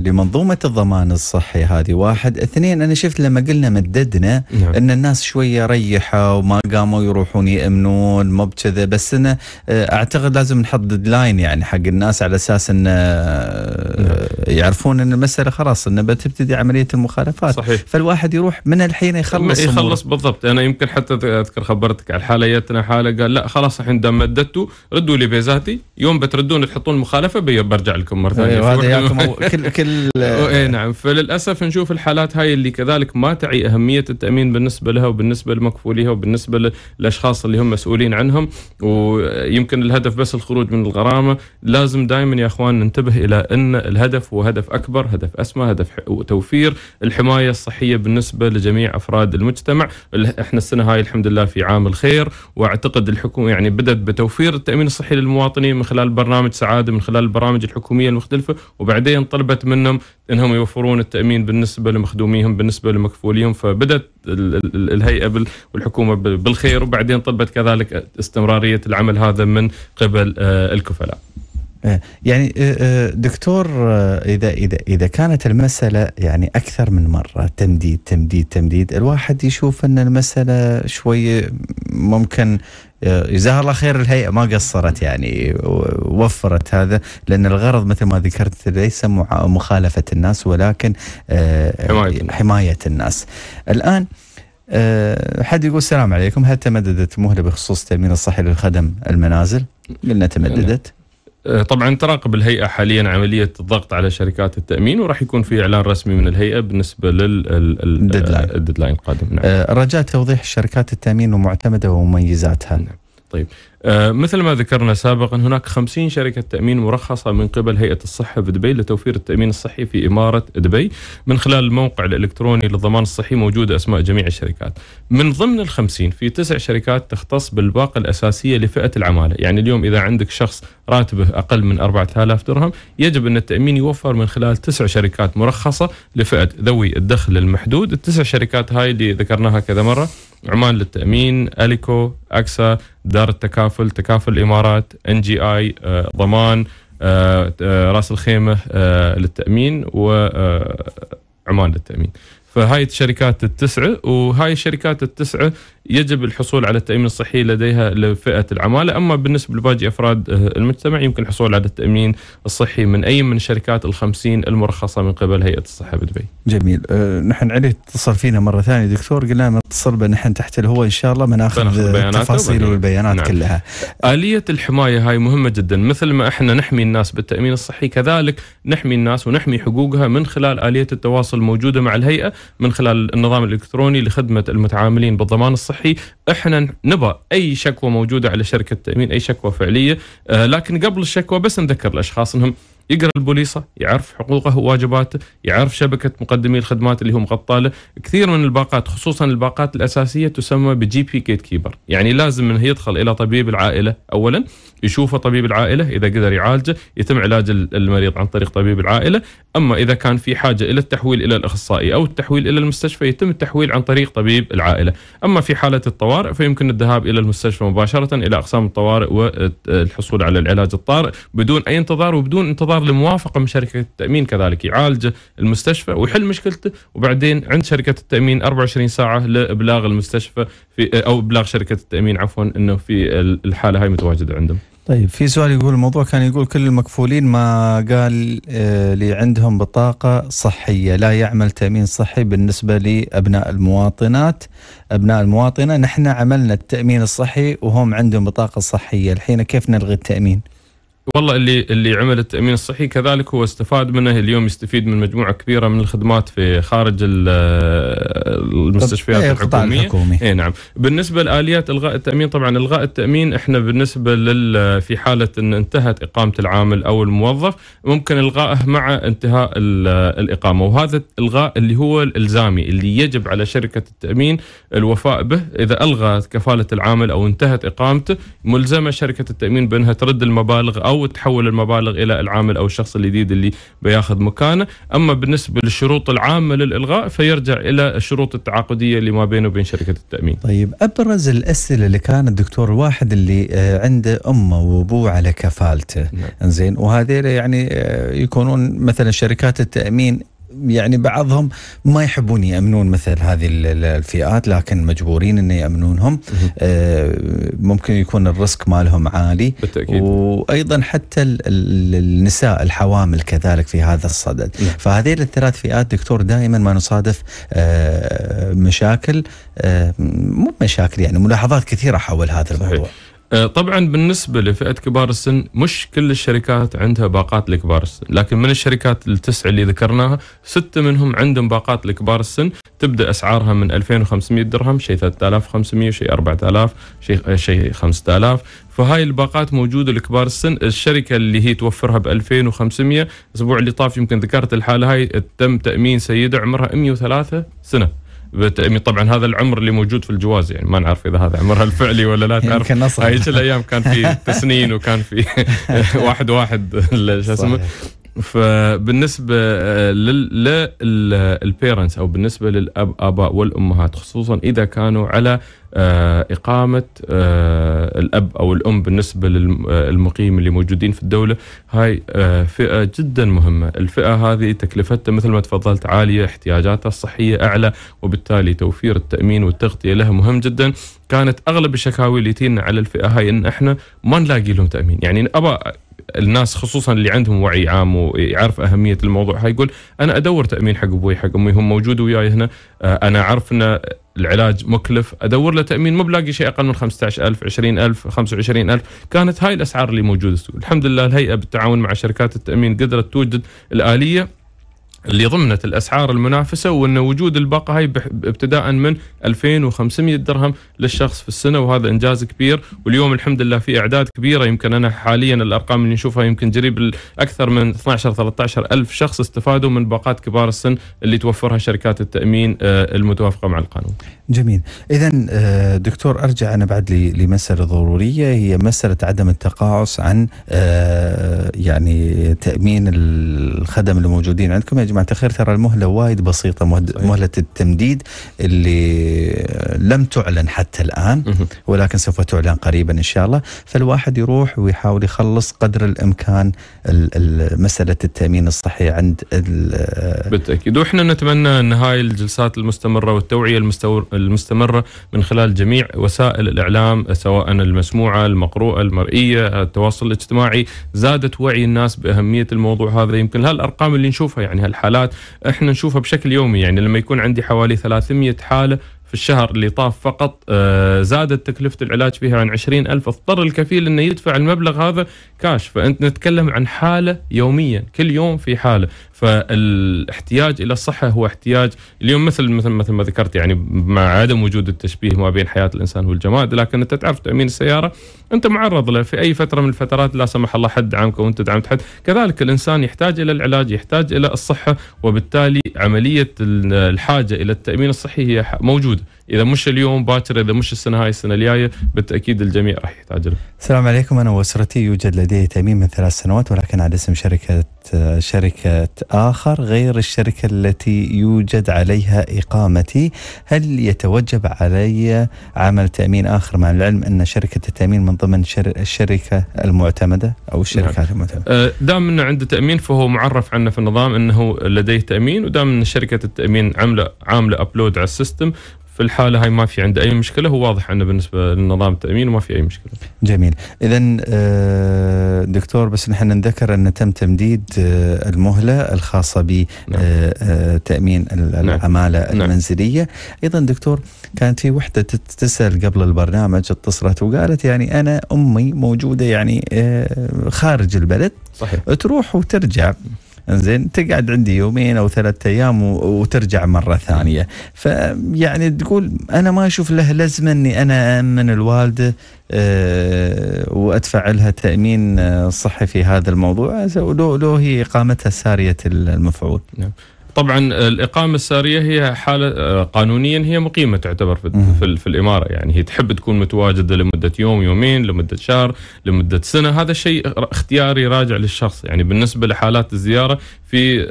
لمنظومه الضمان الصحي هذه واحد اثنين انا شفت لما قلنا مددنا نعم. ان الناس شويه ريحة وما قاموا يروحون يامنون مو بكذا بس انا آه، اعتقد لازم نحط ديدلاين يعني حق الناس على اساس ان آه، نعم. يعرفون ان المساله خلاص انه بتبتدي عمليه المخالفات صحيح فالواحد يروح من الحين يخلص يخلص بالضبط انا يمكن حتى اذكر خبرتك على الحاله جتنا حاله قال لا خلاص الحين دام مددتوا ردوا لي بيزاتي يوم بتردون تحطون مخالفه برجع لكم مره ثانيه أيوة هذا [laughs] كل كل اي نعم فللاسف نشوف الحالات هاي اللي كذلك ما تعي اهميه التامين بالنسبه لها وبالنسبه لمكفوليها وبالنسبه بالنسبه للاشخاص اللي هم مسؤولين عنهم ويمكن الهدف بس الخروج من الغرامه لازم دائما يا اخوان ننتبه الى ان الهدف هو هدف اكبر هدف اسمى هدف توفير الحمايه الصحيه بالنسبه لجميع افراد المجتمع احنا السنه هاي الحمد لله في عام الخير واعتقد الحكومه يعني بدات بتوفير التامين الصحي للمواطنين من خلال برنامج سعاده من خلال البرامج الحكوميه المختلفه وبعدين طلبت منهم انهم يوفرون التامين بالنسبه لمخدوميهم بالنسبه لمكفوليهم فبدات الهيئه والحكومه بالخير وبعدين طلبت كذلك استمراريه العمل هذا من قبل آه، الكفلاء. آه، يعني آه، دكتور اذا اذا اذا كانت المساله يعني اكثر من مره تمديد تمديد تمديد الواحد يشوف ان المساله شوي ممكن جزاها الله خير الهيئه ما قصرت يعني وفرت هذا لان الغرض مثل ما ذكرت ليس مخالفه الناس ولكن حمايه الناس. الان أه، حد يقول السلام عليكم هل تمددت مهله بخصوص التامين الصحي للخدم المنازل؟ قلنا تمددت أه، طبعا تراقب الهيئه حاليا عمليه الضغط على شركات التامين وراح يكون في اعلان رسمي من الهيئه بالنسبه لل الديدلاين القادم نعم. أه، رجاء توضيح شركات التامين ومعتمده ومميزاتها نعم. طيب آه، مثل ما ذكرنا سابقا هناك 50 شركة تأمين مرخصة من قبل هيئة الصحة في دبي لتوفير التأمين الصحي في إمارة دبي من خلال الموقع الإلكتروني للضمان الصحي موجودة أسماء جميع الشركات من ضمن ال 50 في تسع شركات تختص بالباقة الأساسية لفئة العمالة يعني اليوم إذا عندك شخص راتبه أقل من 4000 درهم يجب أن التأمين يوفر من خلال تسع شركات مرخصة لفئة ذوي الدخل المحدود التسع شركات هاي اللي ذكرناها كذا مرة عمان للتامين، اليكو، اكسا، دار التكافل، تكافل الامارات، ان جي اي، آه، ضمان، آه، آه، راس الخيمه للتامين وعمان للتامين. فهاي الشركات التسعه وهاي الشركات التسعه يجب الحصول على التامين الصحي لديها لفئه العماله اما بالنسبه لباقي افراد آه، المجتمع يمكن الحصول على التامين الصحي من اي من الشركات الخمسين المرخصه من قبل هيئه الصحه بدبي. جميل أه نحن عليه اتصل فينا مره ثانيه دكتور قلنا نتصل به نحن تحت الهواء ان شاء الله بناخذ التفاصيل والبيانات نعم. كلها. اليه الحمايه هاي مهمه جدا مثل ما احنا نحمي الناس بالتامين الصحي كذلك نحمي الناس ونحمي حقوقها من خلال اليه التواصل الموجوده مع الهيئه من خلال النظام الالكتروني لخدمه المتعاملين بالضمان الصحي احنا نبى اي شكوى موجوده على شركه التامين اي شكوى فعليه آه، لكن قبل الشكوى بس نذكر الاشخاص انهم يقرا البوليصه يعرف حقوقه وواجباته يعرف شبكه مقدمي الخدمات اللي هو مغطى له كثير من الباقات خصوصا الباقات الاساسيه تسمى بجي بي كيت كيبر يعني لازم انه يدخل الى طبيب العائله اولا يشوفه طبيب العائله اذا قدر يعالجه يتم علاج المريض عن طريق طبيب العائله اما اذا كان في حاجه الى التحويل الى الاخصائي او التحويل الى المستشفى يتم التحويل عن طريق طبيب العائله اما في حاله الطوارئ فيمكن الذهاب الى المستشفى مباشره الى اقسام الطوارئ والحصول على العلاج الطارئ بدون اي انتظار وبدون انتظار انتظار الموافقه من شركه التامين كذلك يعالجه المستشفى ويحل مشكلته وبعدين عند شركه التامين 24 ساعه لابلاغ المستشفى في او ابلاغ شركه التامين عفوا انه في الحاله هاي متواجده عندهم. طيب في سؤال يقول الموضوع كان يقول كل المكفولين ما قال آه، لي عندهم بطاقة صحية لا يعمل تأمين صحي بالنسبة لأبناء المواطنات أبناء المواطنة نحن عملنا التأمين الصحي وهم عندهم بطاقة صحية الحين كيف نلغي التأمين؟ والله اللي اللي عمل التامين الصحي كذلك هو استفاد منه اليوم يستفيد من مجموعه كبيره من الخدمات في خارج آه، المستشفيات إيه، الحكوميه الحكومي. اي نعم بالنسبه لاليات الغاء التامين طبعا الغاء التامين احنا بالنسبه لل في حاله ان انتهت اقامه العامل او الموظف ممكن الغائه مع انتهاء آه، الاقامه وهذا الغاء اللي هو الالزامي اللي يجب على شركه التامين الوفاء به اذا الغى كفاله العامل او انتهت اقامته ملزمه شركه التامين بانها ترد المبالغ او او تحول المبالغ الى العامل او الشخص الجديد اللي بياخذ مكانه، اما بالنسبه للشروط العامه للالغاء فيرجع الى الشروط التعاقديه اللي ما بينه وبين شركه التامين. طيب ابرز الاسئله اللي كانت دكتور الواحد اللي آه، عنده امه وابوه على كفالته، نعم. زين وهذه يعني آه، يكونون مثلا شركات التامين يعني بعضهم ما يحبون يامنون مثل هذه الفئات لكن مجبورين انه يامنونهم آه، ممكن يكون الريسك مالهم عالي بالتأكيد. وايضا حتى النساء الحوامل كذلك في هذا الصدد نعم. فهذه الثلاث فئات دكتور دائما ما نصادف آه، مشاكل آه، مو مشاكل يعني ملاحظات كثيره حول هذا الموضوع صحيح. آه، طبعا بالنسبه لفئه كبار السن مش كل الشركات عندها باقات لكبار السن، لكن من الشركات التسع اللي ذكرناها سته منهم عندهم باقات لكبار السن تبدا اسعارها من 2500 درهم شيء 3500 شيء 4000 شيء شيء 5000 فهاي الباقات موجوده لكبار السن الشركه اللي هي توفرها ب 2500 الاسبوع اللي طاف يمكن ذكرت الحاله هاي تم تامين سيده عمرها 103 سنه بت... يعني طبعا هذا العمر اللي موجود في الجواز يعني ما نعرف اذا هذا عمرها الفعلي ولا لا تعرف هاي الايام كان في [laughs] تسنين وكان في [laughs] واحد واحد شو اسمه فبالنسبه آه، للبيرنتس او بالنسبه للاب اباء والامهات خصوصا اذا كانوا على آه، اقامه آه، الاب او الام بالنسبه للمقيم اللي موجودين في الدوله هاي فئه جدا مهمه، الفئه هذه تكلفتها مثل ما تفضلت عاليه، احتياجاتها الصحيه اعلى وبالتالي توفير التامين والتغطيه لها مهم جدا، كانت اغلب الشكاوي اللي تينا على الفئه هاي ان احنا ما نلاقي لهم تامين، يعني ابا الناس خصوصا اللي عندهم وعي عام ويعرف اهميه الموضوع هاي يقول انا ادور تامين حق ابوي حق امي هم موجود وياي هنا آه، انا عارف ان العلاج مكلف ادور له تامين ما بلاقي شيء اقل من 15000 20000 25000 كانت هاي الاسعار اللي موجوده الحمد لله الهيئه بالتعاون مع شركات التامين قدرت توجد الاليه اللي ضمنت الاسعار المنافسه وان وجود الباقه هاي ابتداء من 2500 درهم للشخص في السنه وهذا انجاز كبير واليوم الحمد لله في اعداد كبيره يمكن انا حاليا الارقام اللي نشوفها يمكن قريب اكثر من 12 13 الف شخص استفادوا من باقات كبار السن اللي توفرها شركات التامين آه، المتوافقه مع القانون. جميل، اذا آه، دكتور ارجع انا بعد لمساله ضروريه هي مساله عدم التقاعس عن آه، يعني تامين الخدم الموجودين عندكم يا جماعه جماعه الخير ترى المهله وايد بسيطه مهله التمديد اللي لم تعلن حتى الان ولكن سوف تعلن قريبا ان شاء الله فالواحد يروح ويحاول يخلص قدر الامكان مساله التامين الصحي عند بالتاكيد واحنا نتمنى ان هاي الجلسات المستمره والتوعيه المستمره من خلال جميع وسائل الاعلام سواء المسموعه المقروءه المرئيه التواصل الاجتماعي زادت وعي الناس باهميه الموضوع هذا يمكن هالارقام اللي نشوفها يعني هال الحالات احنا نشوفها بشكل يومي يعني لما يكون عندي حوالي 300 حالة في الشهر اللي طاف فقط آه، زادت تكلفة العلاج فيها عن 20 ألف اضطر الكفيل أنه يدفع المبلغ هذا كاش فأنت نتكلم عن حالة يوميا كل يوم في حالة فالاحتياج الى الصحه هو احتياج اليوم مثل مثل مثل ما ذكرت يعني مع عدم وجود التشبيه ما بين حياه الانسان والجماد لكن انت تعرف تامين السياره انت معرض له في اي فتره من الفترات لا سمح الله حد دعمك وانت دعمت حد كذلك الانسان يحتاج الى العلاج يحتاج الى الصحه وبالتالي عمليه الحاجه الى التامين الصحي هي موجوده اذا مش اليوم باكر اذا مش السنه هاي السنه الجايه بالتاكيد الجميع راح يحتاج له. السلام عليكم انا واسرتي يوجد لدي تامين من ثلاث سنوات ولكن على اسم شركه شركه اخر غير الشركه التي يوجد عليها اقامتي، هل يتوجب علي عمل تامين اخر مع العلم ان شركه التامين من ضمن الشركه المعتمده او الشركات نعم. المعتمده؟ أه، دام انه عنده تامين فهو معرف عنه في النظام انه لديه تامين ودام ان شركه التامين عامله عامله ابلود على السيستم في الحاله هاي ما في عنده اي مشكله هو واضح انه بالنسبه للنظام التامين وما في اي مشكله. جميل، اذا آه، دكتور بس نحن نذكر ان تم تمديد آه، المهله الخاصه بتامين نعم. آه، نعم. العماله نعم. المنزليه، ايضا دكتور كانت في وحده تسال قبل البرنامج اتصلت وقالت يعني انا امي موجوده يعني خارج البلد صحيح تروح وترجع انزين تقعد عندي يومين او ثلاثة ايام وترجع مره ثانيه فيعني تقول انا ما اشوف له لازمه اني انا امن الوالده أه وادفع لها تامين آه، صحي في هذا الموضوع لو لو هي اقامتها ساريه المفعول. نعم. طبعا الاقامه الساريه هي حاله آه، قانونيا هي مقيمه تعتبر في, في, في الاماره يعني هي تحب تكون متواجده لمده يوم يومين لمده شهر لمده سنه هذا شيء اختياري راجع للشخص يعني بالنسبه لحالات الزياره في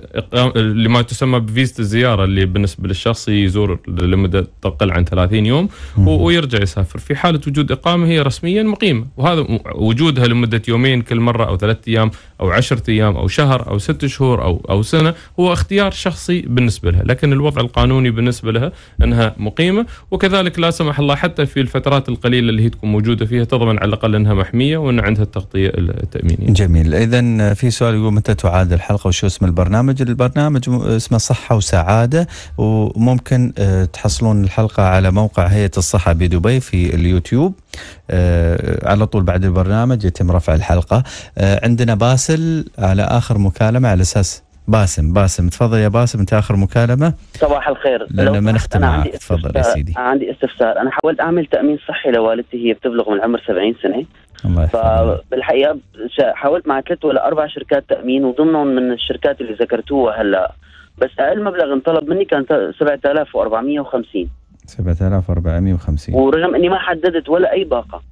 اللي ما تسمى بفيزة الزيارة اللي بالنسبة للشخص يزور لمدة تقل عن 30 يوم ويرجع يسافر في حالة وجود إقامة هي رسميا مقيمة وهذا وجودها لمدة يومين كل مرة أو ثلاثة أيام أو عشرة أيام أو شهر أو ست شهور أو أو سنة هو اختيار شخصي بالنسبة لها لكن الوضع القانوني بالنسبة لها أنها مقيمة وكذلك لا سمح الله حتى في الفترات القليلة اللي هي تكون موجودة فيها تضمن على الأقل أنها محمية وأن عندها التغطية التأمينية جميل إذا في سؤال يقول متى تعاد الحلقة وشو اسم البرنامج البرنامج اسمه صحة وسعادة وممكن آه، تحصلون الحلقة على موقع هيئة الصحة بدبي في اليوتيوب آه، على طول بعد البرنامج يتم رفع الحلقة آه، عندنا باسل على آخر مكالمة على أساس باسم باسم تفضل يا باسم انت اخر مكالمه صباح الخير لان ما نختم معك تفضل يا سيدي عندي استفسار انا حاولت اعمل تامين صحي لوالدتي هي بتبلغ من العمر 70 سنه فبالحقيقه حاولت مع ثلاث ولا اربع شركات تامين وضمنهم من الشركات اللي ذكرتوها هلا بس اقل مبلغ انطلب مني كان 7450 7450 ورغم اني ما حددت ولا اي باقه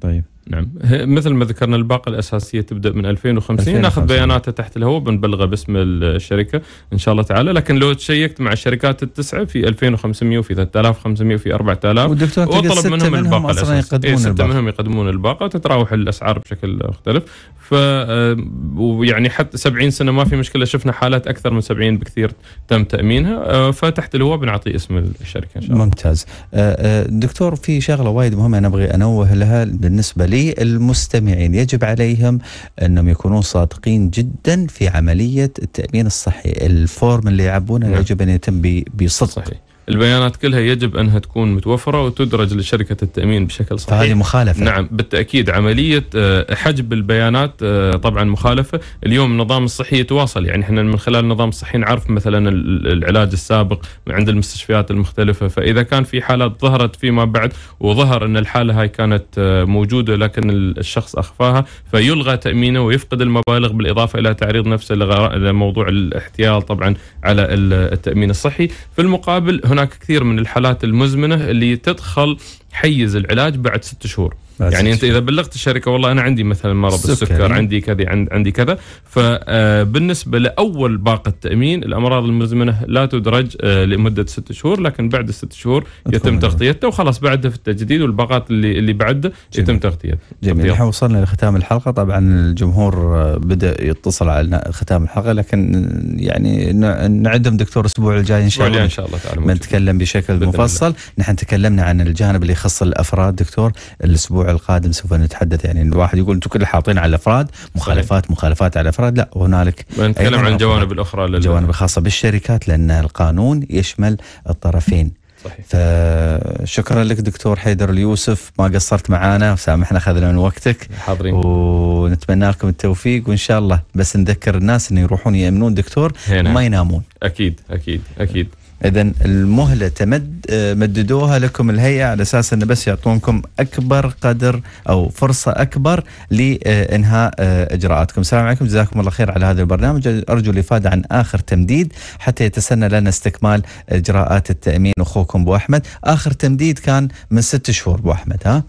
طيب نعم مثل ما ذكرنا الباقه الاساسيه تبدا من 2050 ناخذ بياناتها تحت الهواء بنبلغها باسم الشركه ان شاء الله تعالى لكن لو تشيكت مع الشركات التسعه في 2500 وفي 3500 وفي 4000 والدكتور وطلب منهم الباقه الاساسيه يقدمون إيه سته منهم يقدمون الباقه وتتراوح الاسعار بشكل مختلف ف آه، ويعني حتى 70 سنه ما في مشكله شفنا حالات اكثر من 70 بكثير تم تامينها آه، فتحت الهواء بنعطي اسم الشركه ان شاء الله ممتاز آه، دكتور في شغله وايد مهمه انا ابغي انوه لها بالنسبه لي للمستمعين يجب عليهم أنهم يكونون صادقين جدا في عملية التأمين الصحي الفورم اللي يعبونه نعم. يجب أن يتم بصدق صحيح. البيانات كلها يجب انها تكون متوفره وتدرج لشركه التامين بشكل صحيح هذه مخالفه نعم بالتاكيد عمليه آه، حجب البيانات آه، طبعا مخالفه اليوم النظام الصحي يتواصل يعني احنا من خلال النظام الصحي نعرف مثلا العلاج السابق عند المستشفيات المختلفه فاذا كان في حالات ظهرت فيما بعد وظهر ان الحاله هاي كانت آه، موجوده لكن الشخص اخفاها فيلغى تامينه ويفقد المبالغ بالاضافه الى تعريض نفسه لموضوع الاحتيال طبعا على التامين الصحي في المقابل هنا هناك كثير من الحالات المزمنه اللي تدخل حيز العلاج بعد ست شهور. يعني انت اذا بلغت الشركه والله انا عندي مثلا مرض السكر عندي كذا عندي كذا فبالنسبه آه، لاول باقه تامين الامراض المزمنه لا تدرج آه، لمده ست شهور لكن بعد الست شهور يتم تغطيتها وخلاص بعدها في التجديد والباقات اللي اللي بعده يتم تغطيتها جميل احنا وصلنا لختام الحلقه طبعا الجمهور آه، بدا يتصل على ختام الحلقه لكن يعني نعدهم دكتور الاسبوع الجاي ان شاء الله ان شاء الله تعالى بنتكلم بشكل مفصل نحن تكلمنا عن الجانب اللي يخص الافراد دكتور الاسبوع القادم سوف نتحدث يعني الواحد يقول انتم كل حاطين على الافراد مخالفات مخالفات على الافراد لا هنالك نتكلم عن الجوانب الاخرى الجوانب الخاصه بالشركات لان القانون يشمل الطرفين صحيح. فشكرا لك دكتور حيدر اليوسف ما قصرت معانا وسامحنا اخذنا من وقتك حاضرين ونتمنى لكم التوفيق وان شاء الله بس نذكر الناس انه يروحون يامنون دكتور هنا. ما ينامون اكيد اكيد اكيد اذا المهله تمد مددوها لكم الهيئه على اساس انه بس يعطونكم اكبر قدر او فرصه اكبر لانهاء آه، اجراءاتكم. السلام عليكم جزاكم الله خير على هذا البرنامج ارجو الافاده عن اخر تمديد حتى يتسنى لنا استكمال اجراءات التامين اخوكم ابو احمد، اخر تمديد كان من ست شهور ابو احمد ها؟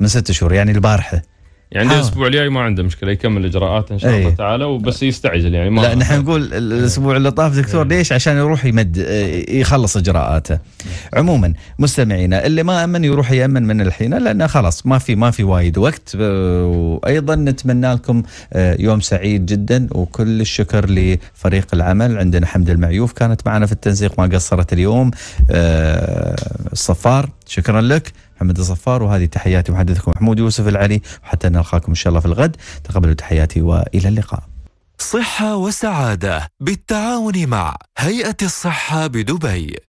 من ست شهور يعني البارحه يعني حاول. الاسبوع الجاي ما عنده مشكله يكمل اجراءاته ان شاء الله إيه. تعالى وبس يستعجل يعني ما لا نحن نقول الاسبوع اللي طاف دكتور أيه. ليش عشان يروح يمد إيه، يخلص اجراءاته عموما مستمعينا اللي ما امن يروح يامن من الحين لانه خلاص ما في ما في وايد وقت وايضا نتمنى لكم آه، يوم سعيد جدا وكل الشكر لفريق العمل عندنا حمد المعيوف كانت معنا في التنسيق ما قصرت اليوم الصفار آه، شكرا لك محمد الصفار وهذه تحياتي محدثكم محمود يوسف العلي حتى نلقاكم إن شاء الله في الغد تقبلوا تحياتي وإلى اللقاء صحة وسعادة بالتعاون مع هيئة الصحة بدبي